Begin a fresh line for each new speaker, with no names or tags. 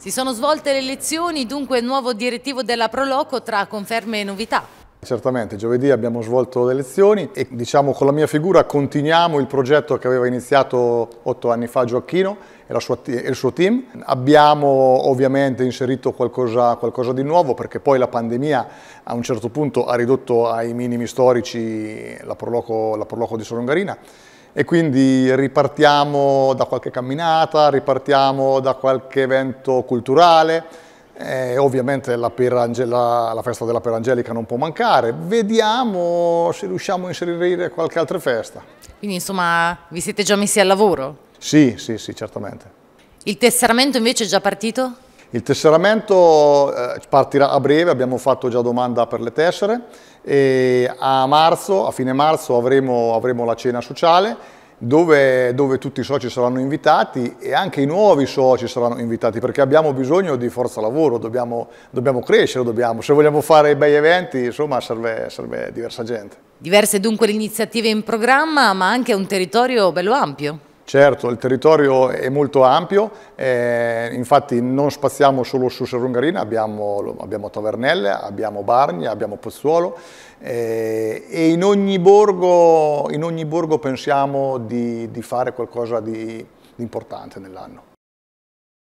Si sono svolte le elezioni, dunque il nuovo direttivo della Proloco tra conferme e novità.
Certamente, giovedì abbiamo svolto le lezioni e diciamo con la mia figura continuiamo il progetto che aveva iniziato otto anni fa Gioacchino e, sua, e il suo team. Abbiamo ovviamente inserito qualcosa, qualcosa, di nuovo perché poi la pandemia a un certo punto ha ridotto ai minimi storici la Proloco, la Proloco di Solongarina e quindi ripartiamo da qualche camminata, ripartiamo da qualche evento culturale, eh, ovviamente la, perangela, la, festa della Perangelica non può mancare, vediamo se riusciamo a inserire qualche altra festa.
Quindi insomma vi siete già messi al lavoro?
Sì, sì, sì, certamente.
Il tesseramento invece è già partito?
Il tesseramento eh, partirà a breve, abbiamo fatto già domanda per le tessere e a marzo, a fine marzo avremo, avremo la cena sociale dove, dove, tutti i soci saranno invitati e anche i nuovi soci saranno invitati perché abbiamo bisogno di forza lavoro, dobbiamo, dobbiamo crescere, dobbiamo. se vogliamo fare bei eventi insomma serve, serve diversa gente.
Diverse dunque le iniziative in programma ma anche un territorio bello ampio.
Certo, il territorio è molto ampio, eh, infatti non spaziamo solo su Serungarina, abbiamo, abbiamo, Tavernelle, abbiamo Barni, abbiamo Pozzuolo eh, e in ogni, borgo, in ogni borgo pensiamo di, di fare qualcosa di, di importante nell'anno.